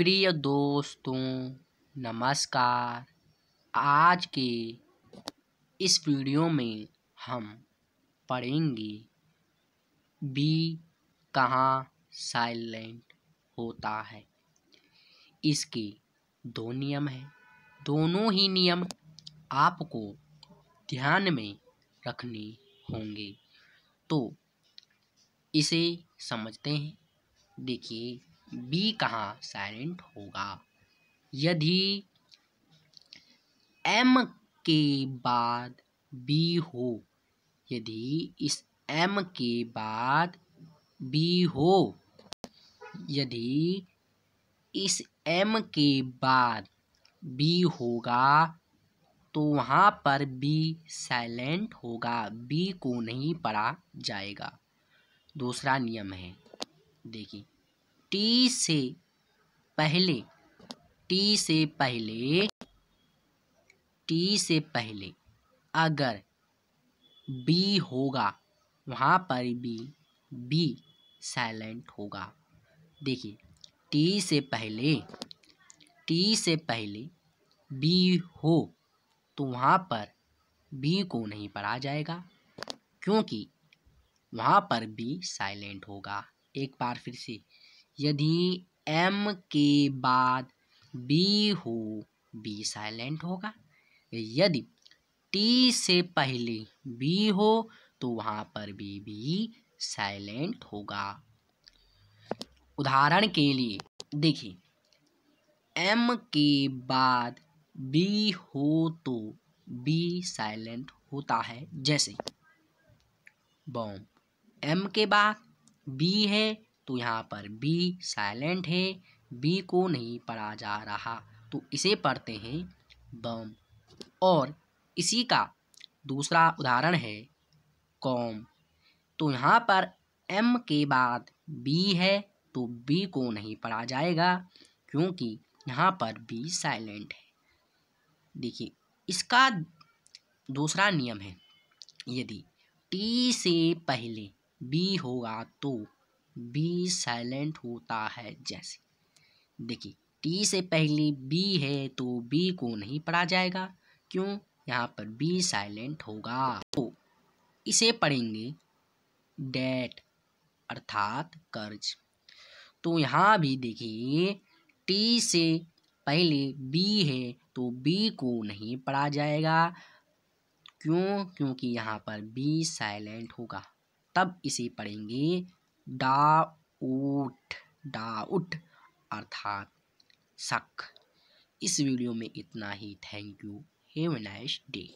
प्रिय दोस्तों नमस्कार आज के इस वीडियो में हम पढ़ेंगे बी कहाँ साइलेंट होता है इसके दो नियम हैं दोनों ही नियम आपको ध्यान में रखने होंगे तो इसे समझते हैं देखिए बी कहाँ साइलेंट होगा यदि एम के बाद बी हो यदि इस एम के बाद बी हो यदि इस एम के बाद बी होगा तो वहाँ पर बी साइलेंट होगा बी को नहीं पढ़ा जाएगा दूसरा नियम है देखिए टी से पहले टी से पहले टी से पहले अगर बी होगा वहाँ पर बी बी साइलेंट होगा देखिए टी से पहले टी से पहले बी हो तो वहाँ पर बी को नहीं पढ़ा जाएगा क्योंकि वहाँ पर बी साइलेंट होगा एक बार फिर से यदि एम के बाद बी हो बी साइलेंट होगा यदि टी से पहले बी हो तो वहाँ पर भी बी साइलेंट होगा उदाहरण के लिए देखिए एम के बाद बी हो तो बी साइलेंट होता है जैसे बॉम एम के बाद बी है तो यहाँ पर बी साइलेंट है बी को नहीं पढ़ा जा रहा तो इसे पढ़ते हैं बम और इसी का दूसरा उदाहरण है कॉम तो यहाँ पर एम के बाद बी है तो बी को नहीं पढ़ा जाएगा क्योंकि यहाँ पर बी साइलेंट है देखिए इसका दूसरा नियम है यदि टी से पहले बी होगा तो बी साइलेंट होता है जैसे देखिए टी से पहले बी है तो बी को नहीं पढ़ा जाएगा क्यों यहाँ पर बी साइलेंट होगा तो इसे पढ़ेंगे डेट अर्थात कर्ज तो यहाँ भी देखिए टी से पहले बी है तो बी को नहीं पढ़ा जाएगा क्यों क्योंकि यहाँ पर बी साइलेंट होगा तब इसे पढ़ेंगे डाउट डाउट अर्थात शक इस वीडियो में इतना ही thank you have nice day